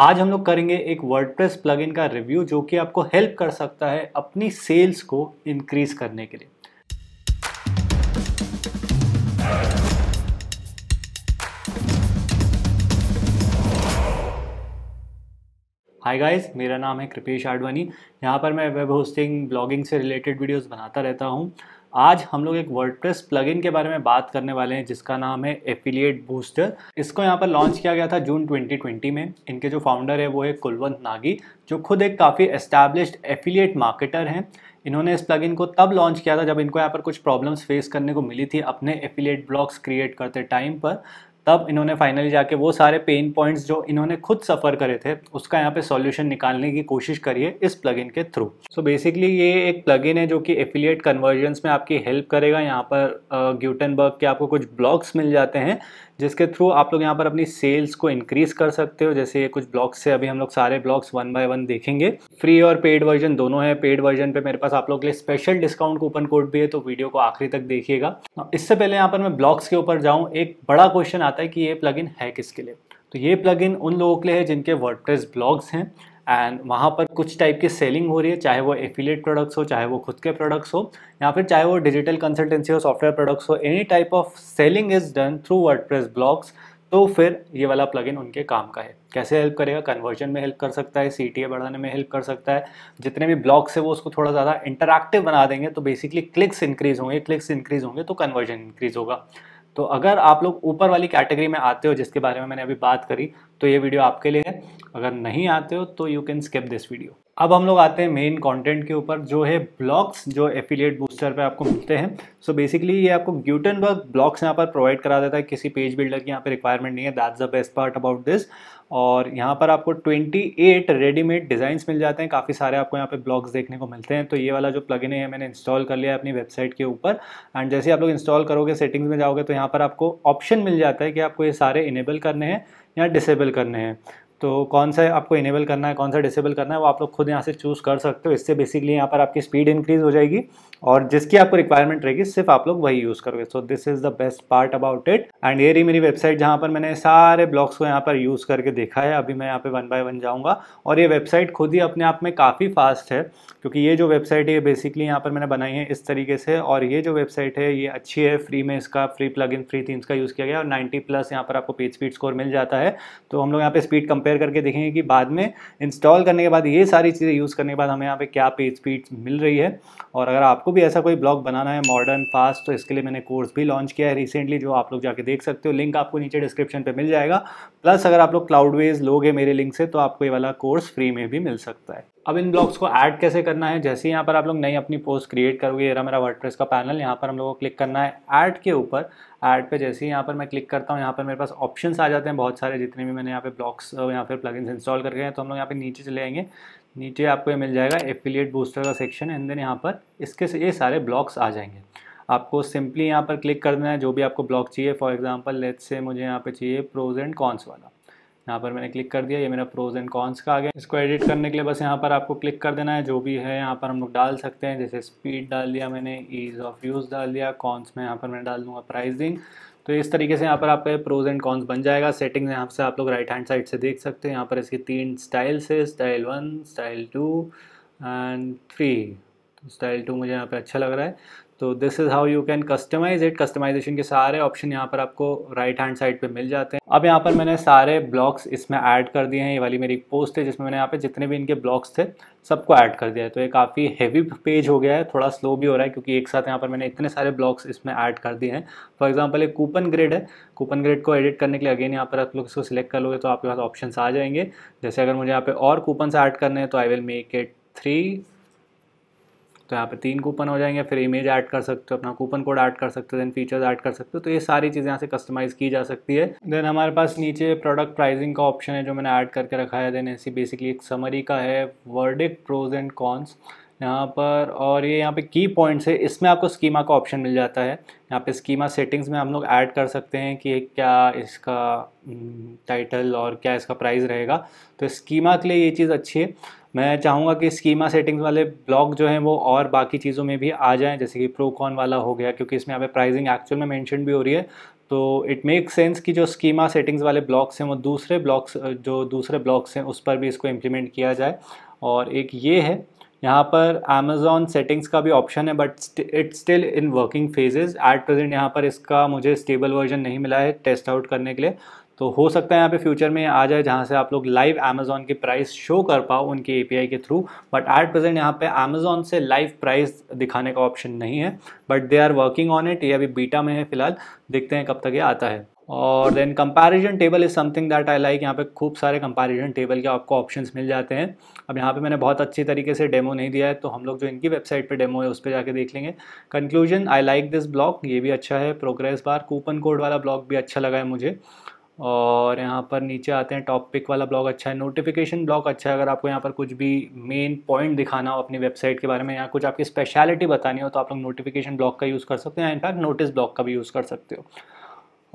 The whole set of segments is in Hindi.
आज हम लोग करेंगे एक वर्डप्रेस प्लगइन का रिव्यू जो कि आपको हेल्प कर सकता है अपनी सेल्स को इंक्रीज करने के लिए हाय गाइस मेरा नाम है कृपेश आडवाणी यहाँ पर मैं वेब होस्टिंग ब्लॉगिंग से रिलेटेड वीडियोस बनाता रहता हूँ आज हम लोग एक वर्डप्रेस प्लगइन के बारे में बात करने वाले हैं जिसका नाम है एफिलिएट बूस्टर इसको यहाँ पर लॉन्च किया गया था जून 2020 में इनके जो फाउंडर है वो है कुलवंत नागी जो खुद एक काफ़ी एस्टैब्लिश्ड एफिलिएट मार्केटर हैं इन्होंने इस प्लगइन को तब लॉन्च किया था जब इनको यहाँ पर कुछ प्रॉब्लम्स फेस करने को मिली थी अपने एफिलिएट ब्लॉग्स क्रिएट करते टाइम पर तब इन्होंने फाइनली जाके वो सारे पेन पॉइंट्स जो इन्होंने खुद सफ़र करे थे उसका यहाँ पे सॉल्यूशन निकालने की कोशिश करिए इस प्लगइन के थ्रू सो बेसिकली ये एक प्लगइन है जो कि एफिलिएट कन्वर्जन्स में आपकी हेल्प करेगा यहाँ पर ग्यूटनबर्ग के आपको कुछ ब्लॉग्स मिल जाते हैं जिसके थ्रू आप लोग यहाँ पर अपनी सेल्स को इंक्रीज़ कर सकते हो जैसे ये कुछ ब्लॉग्स से अभी हम लोग सारे ब्लॉग्स वन बाय वन देखेंगे फ्री और पेड वर्जन दोनों है पेड वर्जन पे मेरे पास आप लोग के लिए स्पेशल डिस्काउंट कूपन कोड भी है तो वीडियो को आखिरी तक देखिएगा इससे पहले यहाँ पर मैं ब्लॉग्स के ऊपर जाऊँ एक बड़ा क्वेश्चन आता है कि ये प्लगइन है किसके लिए तो ये प्लगइन उन लोगों के लिए है जिनके वर्डप्रेस ब्लॉग्स हैं एंड वहाँ पर कुछ टाइप की सेलिंग हो रही है चाहे वो एफिलेट प्रोडक्ट्स हो चाहे वो खुद के प्रोडक्ट्स हो या फिर चाहे वो डिजिटल कंसल्टेंसी हो सॉफ्टवेयर प्रोडक्ट्स हो any type of selling is done through press blogs तो फिर ये वाला प्लगइन उनके काम का है कैसे हेल्प करेगा कन्वर्जन में हेल्प कर सकता है सी बढ़ाने में हेल्प कर सकता है जितने भी ब्लॉग्स है वो उसको थोड़ा ज़्यादा इंटरेक्टिव बना देंगे तो बेसिकली क्लिक्स इंक्रीज होंगे क्लिक्स इंक्रीज होंगे तो कन्वर्जन इंक्रीज होगा तो अगर आप लोग ऊपर वाली कैटेगरी में आते हो जिसके बारे में मैंने अभी बात करी तो ये वीडियो आपके लिए है अगर नहीं आते हो तो you can skip this video अब हम लोग आते हैं मेन कंटेंट के ऊपर जो है ब्लॉक्स जो एफिलिएट बूस्टर पे आपको मिलते हैं सो so बेसिकली ये आपको ग्यूटनबर्ग ब्लॉक्स यहाँ पर प्रोवाइड करा देता है किसी पेज बिल्डर की यहाँ पे रिक्वायरमेंट नहीं है that's the best part about this और यहाँ पर आपको 28 रेडीमेड डिज़ाइंस मिल जाते हैं काफ़ी सारे आपको यहाँ पे ब्लॉग्स देखने को मिलते हैं तो ये वाला जो प्लगइन है मैंने इंस्टॉल कर लिया है अपनी वेबसाइट के ऊपर एंड जैसे आप लोग इंस्टॉल करोगे सेटिंग्स में जाओगे तो यहाँ पर आपको ऑप्शन मिल जाता है कि आपको ये सारे इनेबल करने हैं या डिसेबल करने हैं तो कौन सा आपको इनेबल करना है कौन सा डिसेबल करना है वो आप लोग खुद यहाँ से चूज़ कर सकते हो इससे बेसिकली यहाँ पर आपकी स्पीड इंक्रीज़ हो जाएगी और जिसकी आपको रिक्वायरमेंट रहेगी सिर्फ आप लोग वही यूज़ करोगे so this is the best part about it and ये रही मेरी वेबसाइट जहाँ पर मैंने सारे ब्लॉग्स को यहाँ पर यूज़ करके देखा है अभी मैं यहाँ पर वन बाय वन जाऊँगा और ये वेबसाइट खुद ही अपने आप में काफ़ी फास्ट है क्योंकि ये जो वेबसाइट है ये बेसिकली यहाँ पर मैंने बनाई है इस तरीके से और ये जो वेबसाइट है ये अच्छी है फ्री में इसका free plugin free themes का यूज़ किया गया और नाइन्टी प्लस यहाँ पर आपको पेज स्पीड स्कोर मिल जाता है तो हम लोग यहाँ पर स्पीड कंपेयर कंपेयर करके देखेंगे कि बाद में इंस्टॉल करने के बाद ये सारी चीज़ें यूज़ करने के बाद हमें यहाँ पे क्या पेज स्पीड मिल रही है और अगर आपको भी ऐसा कोई ब्लॉग बनाना है मॉडर्न फास्ट तो इसके लिए मैंने कोर्स भी लॉन्च किया है रिसेंटली जो आप लोग जाके देख सकते हो लिंक आपको नीचे डिस्क्रिप्शन पर मिल जाएगा प्लस अगर आप लोग क्लाउडवेज लोगे मेरे लिंक से तो आपको ये वाला कोर्स फ्री में भी मिल सकता है अब इन ब्लॉग्स को ऐड कैसे करना है जैसे यहाँ पर आप लोग नई अपनी पोस्ट क्रिएट करोगे ये रहा मेरा वर्डप्रेस का पैनल यहाँ पर हम लोगों को क्लिक करना है ऐड के ऊपर ऐड पे जैसे ही यहाँ पर मैं क्लिक करता हूँ यहाँ पर मेरे पास ऑप्शंस आ जाते हैं बहुत सारे जितने भी मैंने यहाँ पे ब्लॉग्स यहाँ पर प्लगइन्स इंस्टॉल करके हैं तो हम लोग यहाँ पर नीचे चले आएंगे नीचे आपको ये मिल जाएगा एफिलियट बूस्टर का सेक्शन एंड देन यहाँ पर इसके से ये सारे ब्लॉग्स आ जाएंगे आपको सिंपली यहाँ पर क्लिक कर देना है जो भी आपको ब्लॉग चाहिए फॉर एग्जाम्पल लेट से मुझे यहाँ पर चाहिए प्रोज एंड कॉन्स वाला यहाँ पर मैंने क्लिक कर दिया ये मेरा प्रोज एंड कॉन्स का आ गया इसको एडिट करने के लिए बस यहाँ पर आपको क्लिक कर देना है जो भी है यहाँ पर हम लोग डाल सकते हैं जैसे स्पीड डाल दिया मैंने ईज़ ऑफ यूज़ डाल दिया कॉन्स में यहाँ पर मैं डाल दूँगा प्राइजिंग तो इस तरीके से यहाँ पर आपका प्रोज एंड कॉन्स बन जाएगा सेटिंग यहाँ से आप लोग राइट हैंड साइड से देख सकते हैं यहाँ पर इसकी तीन स्टाइल्स है style one style two and three style two मुझे यहाँ पे अच्छा लग रहा है तो this is how you can customize it customization के सारे ऑप्शन यहाँ पर आपको राइट हैंड साइड पे मिल जाते हैं अब यहाँ पर मैंने सारे ब्लॉग्स इसमें ऐड कर दिए हैं ये वाली मेरी पोस्ट है जिसमें मैंने यहाँ पे जितने भी इनके ब्लॉग्स थे सबको ऐड कर दिया है तो ये काफ़ी हैवी पेज हो गया है थोड़ा स्लो भी हो रहा है क्योंकि एक साथ यहाँ पर मैंने इतने सारे ब्लॉग्स इसमें ऐड कर दिए हैं फॉर एग्जाम्पल एक कूपन ग्रेड है कूपन ग्रेड को एडिट करने के लिए अगेन यहाँ पर आप लोग इसको सिलेक्ट कर लोगे तो आपके पास ऑप्शन आ जाएंगे जैसे अगर मुझे यहाँ पे और कूपन ऐड करने हैं तो I will make it three तो यहाँ पे तीन कूपन हो जाएंगे फिर इमेज ऐड कर सकते हो अपना कूपन कोड ऐड कर सकते हो देन फीचर्स ऐड कर सकते हो तो ये सारी चीज़ें यहाँ से कस्टमाइज़ की जा सकती है देन हमारे पास नीचे प्रोडक्ट प्राइसिंग का ऑप्शन है जो मैंने ऐड करके रखा है देन ऐसी बेसिकली एक समरी का है वर्डिक प्रोज एंड कॉन्स यहाँ पर और ये यहाँ पे की पॉइंट्स है इसमें आपको स्कीमा का ऑप्शन मिल जाता है यहाँ पे स्कीमा सेटिंग्स में हम लोग ऐड कर सकते हैं कि क्या इसका टाइटल mm, और क्या इसका प्राइस रहेगा तो स्कीमा के लिए ये चीज़ अच्छी है मैं चाहूँगा कि स्कीमा सेटिंग्स वाले ब्लॉग जो हैं वो और बाकी चीज़ों में भी आ जाएँ जैसे कि प्रोकॉन वाला हो गया क्योंकि इसमें यहाँ पे प्राइजिंग एक्चुअल में मैंशन भी हो रही है तो इट मेक सेंस कि जो स्कीमा सेटिंग्स वाले ब्लॉक्स हैं वो दूसरे ब्लॉक्स जो दूसरे ब्लॉक्स हैं उस पर भी इसको इम्प्लीमेंट किया जाए और एक ये है यहाँ पर अमेजोन सेटिंग्स का भी ऑप्शन है but it's still in working phases at present यहाँ पर इसका मुझे स्टेबल वर्जन नहीं मिला है टेस्ट आउट करने के लिए तो हो सकता है यहाँ पे फ्यूचर में आ जाए जहाँ से आप लोग लाइव अमेजोन के प्राइस शो कर पाओ उनके ए के थ्रू बट एट प्रेजेंट यहाँ पे अमेजोन से लाइव प्राइस दिखाने का ऑप्शन नहीं है but they are working on it ये अभी बीटा में है फिलहाल देखते हैं कब तक ये आता है और then comparison table is something that I like यहाँ पे खूब सारे कंपैरिजन टेबल के आपको ऑप्शंस मिल जाते हैं अब यहाँ पे मैंने बहुत अच्छी तरीके से डेमो नहीं दिया है तो हम लोग जो इनकी वेबसाइट पे डेमो है उस पर जाके देख लेंगे conclusion I like this blog ये भी अच्छा है प्रोग्रेस बार कूपन कोड वाला ब्लॉग भी अच्छा लगा है मुझे और यहाँ पर नीचे आते हैं टॉपिक वाला ब्लॉग अच्छा है नोटिफिकेशन ब्लॉग अच्छा है अगर आपको यहाँ पर कुछ भी मेन पॉइंट दिखाना हो अपनी वेबसाइट के बारे में या कुछ आपकी स्पेशलिटी बतानी हो तो आप लोग नोटिफिकेशन ब्लॉग का यूज़ कर सकते हैं इनफैक्ट नोटिस ब्लॉग का भी यूज़ कर सकते हो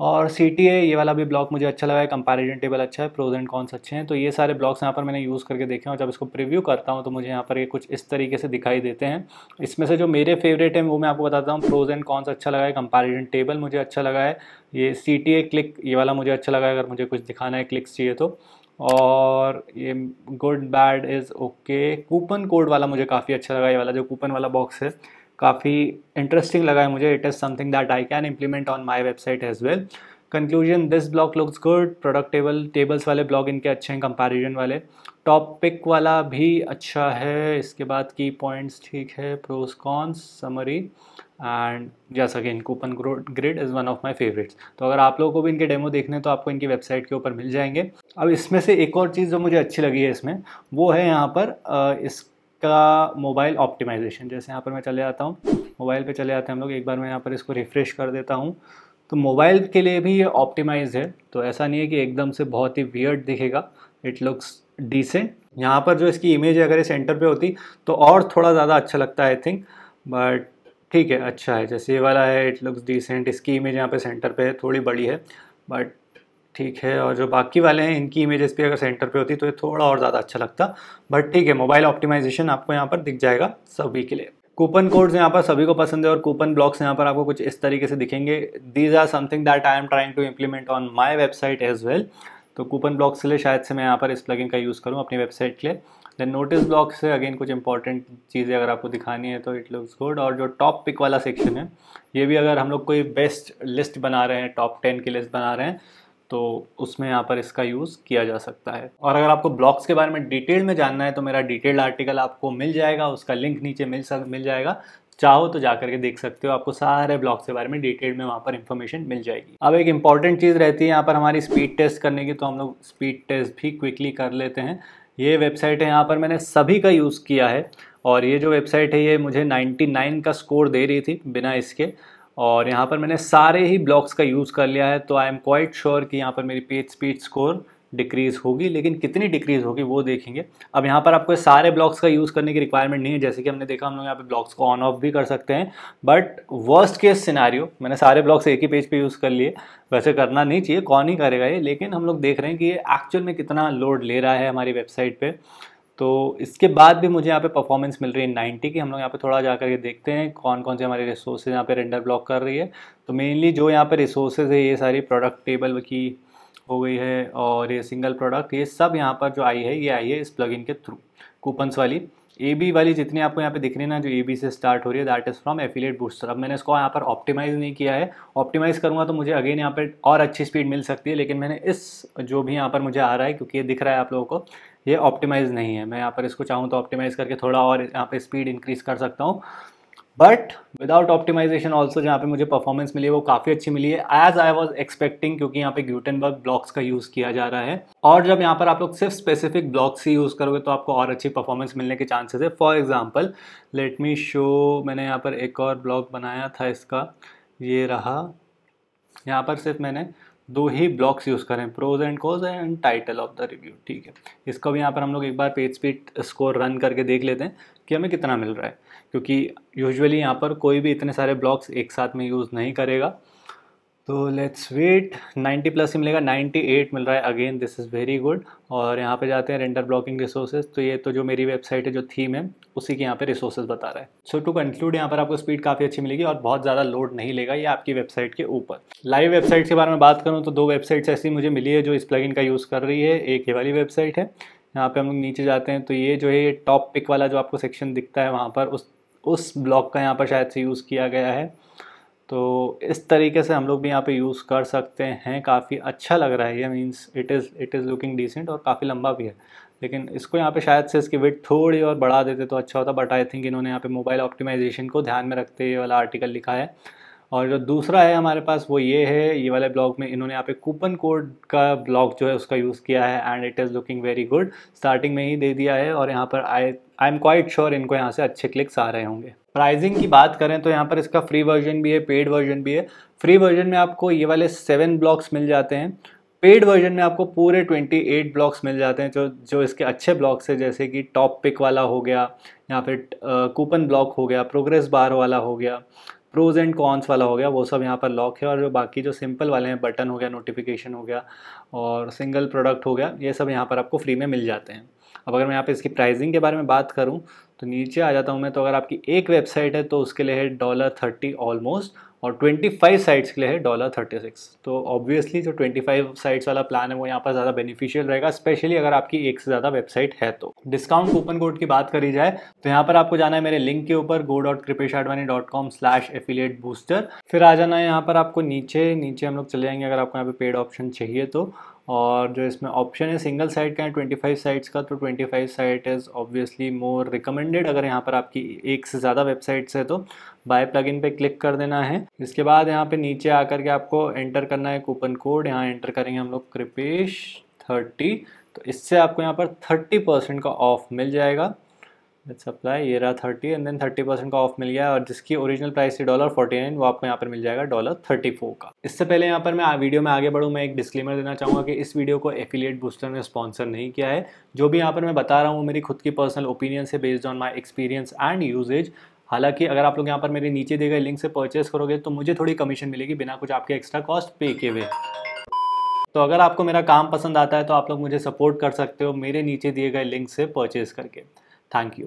और सी टी ए ये वाला भी ब्लॉक मुझे अच्छा लगा है कंपैरिजन टेबल अच्छा है प्रोज एंड कॉन्स अच्छे हैं तो ये सारे ब्लॉक्स यहाँ पर मैंने यूज़ करके देखे हैं और जब इसको प्रिव्यू करता हूँ तो मुझे यहाँ पर ये कुछ इस तरीके से दिखाई देते हैं इसमें से जो मेरे फेवरेट हैं वो मैं आपको बताता हूँ प्रोज एंड कॉन्स अच्छा लगा है कंपेरिजन टेबल मुझे अच्छा लगा है ये सी टी ए क्लिक ये वाला मुझे अच्छा लगा है अगर मुझे कुछ दिखाना है क्लिक्स चाहिए तो और ये good bad is okay coupon code वाला मुझे काफ़ी अच्छा लगा ये वाला जो कूपन वाला बॉक्स है काफ़ी इंटरेस्टिंग लगा है मुझे it is something that I can implement on my website as well conclusion this blog looks good product table tables वाले ब्लॉग इनके अच्छे हैं कंपेरिजन वाले टॉप पिक वाला भी अच्छा है इसके बाद की पॉइंट्स ठीक है प्रोस कॉन्स समरी एंड जैसा कि coupon grid is one of my favourites तो अगर आप लोगों को भी इनके डेमो देखने तो आपको इनकी वेबसाइट के ऊपर मिल जाएंगे अब इसमें से एक और चीज़ जो मुझे अच्छी लगी है इसमें वो है यहाँ पर इस का मोबाइल ऑप्टिमाइजेशन जैसे यहाँ पर मैं चले जाता हूँ मोबाइल पे चले जाते हैं हम लोग एक बार मैं यहाँ पर इसको रिफ़्रेश कर देता हूँ तो मोबाइल के लिए भी ये ऑप्टिमाइज है तो ऐसा नहीं है कि एकदम से बहुत ही वियर्ड दिखेगा इट लुक्स डिसेंट यहाँ पर जो इसकी इमेज है अगर ये सेंटर पे होती तो और थोड़ा ज़्यादा अच्छा लगता है आई थिंक बट ठीक है अच्छा है जैसे ये वाला है इट लुक्स डिसेंट इसकी इमेज यहाँ पे सेंटर पे है थोड़ी बड़ी है बट ठीक है और जो बाकी वाले हैं इनकी इमेजेस पे अगर सेंटर पे होती तो ये थोड़ा और ज़्यादा अच्छा लगता बट ठीक है मोबाइल ऑप्टिमाइजेशन आपको यहाँ पर दिख जाएगा सभी के लिए कूपन कोड्स यहाँ पर सभी को पसंद है और कूपन ब्लॉक्स यहाँ पर आपको कुछ इस तरीके से दिखेंगे these are something that I am trying to implement on my website as well तो कूपन ब्लॉक्स के लिए शायद से मैं यहाँ पर इस प्लगइन का यूज़ करूँ अपनी वेबसाइट के लिए देन नोटिस ब्लॉक से अगेन कुछ इंपॉर्टेंट चीज़ें अगर आपको दिखानी है तो इट लुक्स गुड और जो टॉप पिक वाला सेक्शन है ये भी अगर हम लोग कोई बेस्ट लिस्ट बना रहे हैं टॉप टेन की लिस्ट बना रहे हैं तो उसमें यहाँ पर इसका यूज़ किया जा सकता है और अगर आपको ब्लॉग्स के बारे में डिटेल में जानना है तो मेरा डिटेल्ड आर्टिकल आपको मिल जाएगा उसका लिंक नीचे मिल सक मिल जाएगा चाहो तो जा करके देख सकते हो आपको सारे ब्लॉग्स के बारे में डिटेल में वहाँ पर इंफॉर्मेशन मिल जाएगी अब एक इंपॉर्टेंट चीज़ रहती है यहाँ पर हमारी स्पीड टेस्ट करने की तो हम लोग स्पीड टेस्ट भी क्विकली कर लेते हैं ये वेबसाइट है यहाँ पर मैंने सभी का यूज़ किया है और ये जो वेबसाइट है ये मुझे 99 का स्कोर दे रही थी बिना इसके और यहाँ पर मैंने सारे ही ब्लॉक्स का यूज़ कर लिया है तो आई एम क्वाइट श्योर कि यहाँ पर मेरी पेज स्पीड स्कोर डिक्रीज़ होगी लेकिन कितनी डिक्रीज़ होगी वो देखेंगे अब यहाँ पर आपको सारे ब्लॉक्स का यूज़ करने की रिक्वायरमेंट नहीं है जैसे कि हमने देखा हम लोग यहाँ पे ब्लॉक्स को ऑन ऑफ भी कर सकते हैं बट वर्स्ट केस सिनारियो मैंने सारे ब्लॉक्स एक ही पेज पे यूज़ कर लिए वैसे करना नहीं चाहिए कौन ही करेगा ये लेकिन हम लोग देख रहे हैं कि ये एक्चुअल में कितना लोड ले रहा है हमारी वेबसाइट पर तो इसके बाद भी मुझे यहाँ पे परफॉर्मेंस मिल रही है 90 की हम लोग यहाँ पे थोड़ा जा ये देखते हैं कौन कौन से हमारे रिसोर्सेज यहाँ पे रेंडर ब्लॉक कर रही है तो मेनली जो यहाँ पे रिसोर्सेज है ये सारी प्रोडक्ट टेबल की हो गई है और ये सिंगल प्रोडक्ट ये सब यहाँ पर जो आई है ये आई है इस प्लग के थ्रू कूपन्स वाली ए बी वाली जितनी आपको यहाँ पे दिख रही है ना जो ए बी से स्टार्ट हो रही है that is from affiliate booster अब मैंने इसको यहाँ पर ऑप्टिमाइज़ नहीं किया है ऑप्टिमाइज़ करूँगा तो मुझे अगेन यहाँ पर और अच्छी स्पीड मिल सकती है लेकिन मैंने इस जो भी यहाँ पर मुझे आ रहा है क्योंकि ये दिख रहा है आप लोगों को ये ऑप्टिमाइज़ नहीं है मैं यहाँ पर इसको चाहूँ तो ऑप्टिमाइज़ करके थोड़ा और यहाँ पर स्पीड इंक्रीज़ कर सकता हूँ बट विदाउट ऑप्टिमाइजेशन ऑल्सो जहाँ पे मुझे परफॉर्मेंस मिली है वो काफ़ी अच्छी मिली है एज आई वॉज एक्सपेक्टिंग क्योंकि यहाँ पे ग्यूटनबर्ग ब्लॉक्स का यूज़ किया जा रहा है और जब यहाँ पर आप लोग सिर्फ स्पेसिफिक ब्लॉक्स ही यूज़ करोगे तो आपको और अच्छी परफॉर्मेंस मिलने के चांसेस है for example let me show मैंने यहाँ पर एक और ब्लॉक बनाया था इसका ये रहा यहाँ पर सिर्फ मैंने दो ही ब्लॉक्स यूज़ करें pros and cons and title of the review ठीक है इसको भी यहाँ पर हम लोग एक बार पेज स्पीड स्कोर रन करके देख लेते हैं कि हमें कितना मिल रहा है क्योंकि यूजुअली यहाँ पर कोई भी इतने सारे ब्लॉक्स एक साथ में यूज़ नहीं करेगा तो लेट्स वेट 90 प्लस ही मिलेगा 98 मिल रहा है again this is very good और यहाँ पे जाते हैं रेंडर ब्लॉकिंग रिसोर्सेज तो ये तो जो मेरी वेबसाइट है जो थीम है उसी के यहाँ पे रिसोर्सेज बता रहा है सो टू कंक्लूड यहाँ पर आपको स्पीड काफ़ी अच्छी मिलेगी और बहुत ज़्यादा लोड नहीं लेगा ये आपकी वेबसाइट के ऊपर लाइव वेबसाइट के बारे में बात करूँ तो दो वेबसाइट्स ऐसी मुझे मिली है जो इस प्लगिन का यूज़ कर रही है एक ये वाली वेबसाइट है यहाँ पर हम लोग नीचे जाते हैं तो ये जो है टॉप पिक वाला जो आपको सेक्शन दिखता है वहाँ पर उस उस ब्लॉक का यहाँ पर शायद से यूज़ किया गया है तो इस तरीके से हम लोग भी यहाँ पे यूज़ कर सकते हैं काफ़ी अच्छा लग रहा है ये means it is it is looking decent और काफ़ी लंबा भी है लेकिन इसको यहाँ पे शायद से इसकी वेट थोड़ी और बढ़ा देते तो अच्छा होता बट आई थिंक इन्होंने यहाँ पे मोबाइल ऑप्टिमाइजेशन को ध्यान में रखते ये वाला आर्टिकल लिखा है और जो दूसरा है हमारे पास वो ये है ये वाले ब्लॉग में इन्होंने यहाँ पे कूपन कोड का ब्लॉग जो है उसका यूज़ किया है and it is looking very good starting में ही दे दिया है और यहाँ पर I I am quite sure इनको यहाँ से अच्छे क्लिक्स आ रहे होंगे प्राइजिंग की बात करें तो यहाँ पर इसका फ्री वर्जन भी है पेड वर्जन भी है फ्री वर्जन में आपको ये वाले सेवन ब्लॉक्स मिल जाते हैं पेड वर्जन में आपको पूरे 28 ब्लॉक्स मिल जाते हैं जो जो इसके अच्छे ब्लॉक्स हैं जैसे कि टॉप पिक वाला हो गया या फिर कूपन ब्लॉक हो गया प्रोग्रेस बार वाला हो गया प्रोज एंड कॉन्स वाला हो गया वो सब यहाँ पर लॉक है और जो बाकी जो सिंपल वाले हैं बटन हो गया नोटिफिकेशन हो गया और सिंगल प्रोडक्ट हो गया ये सब यहाँ पर आपको फ्री में मिल जाते हैं अब अगर मैं यहाँ पे इसकी प्राइसिंग के बारे में बात करूँ तो नीचे आ जाता हूँ मैं तो अगर आपकी एक वेबसाइट है तो उसके लिए है डॉलर थर्टी ऑलमोस्ट और ट्वेंटी फाइव साइट्स के लिए है डॉलर थर्टी सिक्स तो ऑब्वियसली जो ट्वेंटी फाइव साइट्स वाला प्लान है वो यहाँ पर ज़्यादा बेनिफिशियल रहेगा स्पेशली अगर आपकी एक से ज़्यादा वेबसाइट है तो डिस्काउंट कूपन कोड की बात करी जाए तो यहाँ पर आपको जाना है मेरे लिंक के ऊपर go dot Kripesh Advani dot com slash affiliate booster फिर आ जाना है यहाँ पर आपको नीचे नीचे हम लोग चले जाएंगे अगर आपको यहाँ पे पेड ऑप्शन चाहिए तो और जो इसमें ऑप्शन है सिंगल साइट का है ट्वेंटी फाइव साइट्स का तो twenty five site is obviously more recommended अगर यहाँ पर आपकी एक से ज़्यादा वेबसाइट्स है तो बाय प्लगइन पे क्लिक कर देना है इसके बाद यहाँ पे नीचे आकर के आपको एंटर करना है कूपन कोड यहाँ एंटर करेंगे हम लोग कृपेश थर्टी तो इससे आपको यहाँ पर थर्टी परसेंट का ऑफ मिल जाएगा लेट्स अप्लाई ये रहा thirty and then thirty percent का ऑफ मिल गया और जिसकी ओरिजिनल प्राइस थी डॉलर फोर्टी नाइन वो आपको यहाँ पर मिल जाएगा डॉलर थर्टी फोर का इससे पहले यहाँ पर मैं वीडियो में आगे बढ़ूँ मैं एक डिस्क्लेमर देना चाहूँगा कि इस वीडियो को एफिलिएट बूस्टर ने स्पॉन्सर नहीं किया है जो भी यहाँ पर मैं बता रहा हूँ मेरी खुद की पर्सनल ओपिनियन से based on my experience and usages हालांकि अगर आप लोग यहाँ पर मेरे नीचे दिए गए लिंक से परचेस करोगे तो मुझे थोड़ी कमीशन मिलेगी बिना कुछ आपके एक्स्ट्रा कॉस्ट पे किए हुए तो अगर आपको मेरा काम पसंद आता है तो आप लोग मुझे सपोर्ट कर सकते हो मेरे नीचे दिए गए लिंक से परचेस करके थैंक यू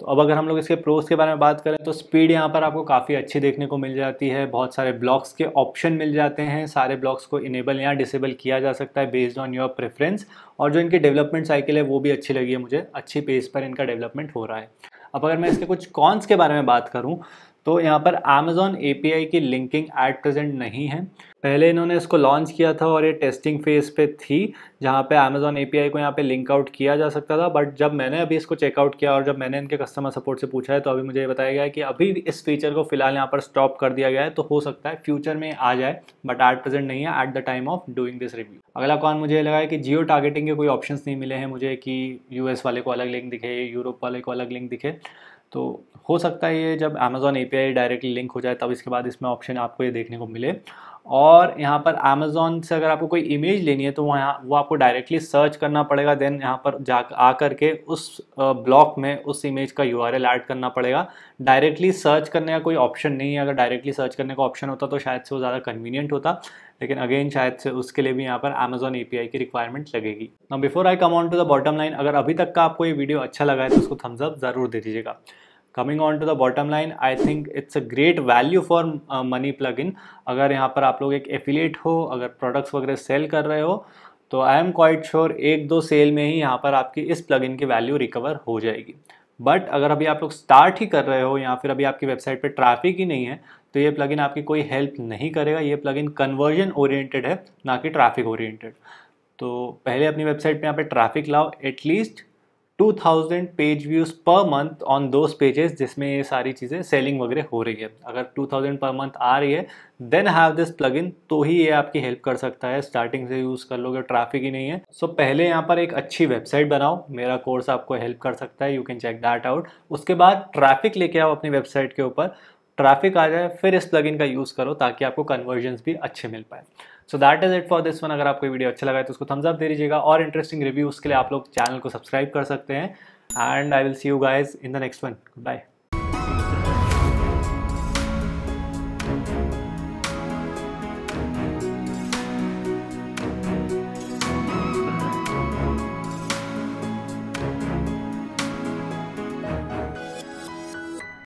तो अब अगर हम लोग इसके प्रोस के बारे में बात करें तो स्पीड यहाँ पर आपको काफ़ी अच्छी देखने को मिल जाती है बहुत सारे ब्लॉक्स के ऑप्शन मिल जाते हैं सारे ब्लॉक्स को इनेबल या डिसेबल किया जा सकता है बेस्ड ऑन योर प्रेफरेंस और जो इनकी डेवलपमेंट साइकिल है वो भी अच्छी लगी है मुझे अच्छी पेस पर इनका डेवलपमेंट हो रहा है अब अगर मैं इसके कुछ कॉन्स के बारे में बात करूँ तो यहाँ पर अमेजोन API की लिंकिंग एट प्रेजेंट नहीं है पहले इन्होंने इसको लॉन्च किया था और ये टेस्टिंग फेज पे थी जहाँ पे Amazon API को यहाँ पे लिंक आउट किया जा सकता था बट जब मैंने अभी इसको चेकआउट किया और जब मैंने इनके कस्टमर सपोर्ट से पूछा है तो अभी मुझे ये बताया गया है कि अभी इस फीचर को फिलहाल यहाँ पर स्टॉप कर दिया गया है तो हो सकता है फ्यूचर में आ जाए बट एट प्रेजेंट नहीं है at the time of doing this review अगला कौन मुझे लगा है कि जियो टारगेटिंग के कोई ऑप्शन नहीं मिले हैं मुझे कि यूएस वाले को अलग लिंक दिखे यूरोप वाले को अलग लिंक दिखे तो हो सकता है ये जब अमेजोन ए डायरेक्टली लिंक हो जाए तब इसके बाद इसमें ऑप्शन आपको ये देखने को मिले और यहाँ पर अमेज़ोन से अगर आपको कोई इमेज लेनी है तो वहाँ वो आपको डायरेक्टली सर्च करना पड़ेगा देन यहाँ पर जा आ करके उस ब्लॉक में उस इमेज का यू आर एल ऐड करना पड़ेगा डायरेक्टली सर्च करने का कोई ऑप्शन नहीं है अगर डायरेक्टली सर्च करने का ऑप्शन होता तो शायद से वो ज़्यादा कन्वीनियंट होता लेकिन अगेन शायद से उसके लिए भी यहाँ पर अमेजोन ए की रिक्वायरमेंट लगेगी ना before I come on to the bottom line अगर अभी तक का आपको ये वीडियो अच्छा लगा है तो उसको थम्सअप ज़रूर दे दीजिएगा coming on to the bottom line I think it's a great value for money plugin अगर यहाँ पर आप लोग एक एफिलेट हो अगर प्रोडक्ट्स वगैरह सेल कर रहे हो तो आई एम क्वाइट श्योर एक दो सेल में ही यहाँ पर आपकी इस प्लग इन की वैल्यू रिकवर हो जाएगी बट अगर अभी आप लोग स्टार्ट ही कर रहे हो या फिर अभी आपकी वेबसाइट पर ट्रैफिक ही नहीं है तो ये प्लगइन आपकी कोई हेल्प नहीं करेगा ये प्लगइन कन्वर्जन ओरिएंटेड है ना कि ट्रैफिक ओरिएंटेड तो पहले अपनी वेबसाइट पे यहाँ पे ट्रैफिक लाओ at least 2000 page views per month on those pages जिसमें ये सारी चीज़ें सेलिंग वगैरह हो रही है अगर 2000 पर मंथ आ रही है then have this plugin तो ही ये आपकी हेल्प कर सकता है स्टार्टिंग से यूज़ कर लोगे ट्रैफिक ही नहीं है सो so, पहले यहाँ पर एक अच्छी वेबसाइट बनाओ मेरा कोर्स आपको हेल्प कर सकता है you can check that out उसके बाद ट्रैफिक लेके आओ अपनी वेबसाइट के ऊपर ट्रैफिक आ जाए फिर इस प्लगइन का यूज़ करो ताकि आपको कन्वर्जन्स भी अच्छे मिल पाए so that is it for this one अगर आपको वीडियो अच्छा लगा है तो उसको थम्स अप दे दीजिएगा और इंटरेस्टिंग रिव्यूज़ के लिए आप लोग चैनल को सब्सक्राइब कर सकते हैं and I will see you guys in the next one bye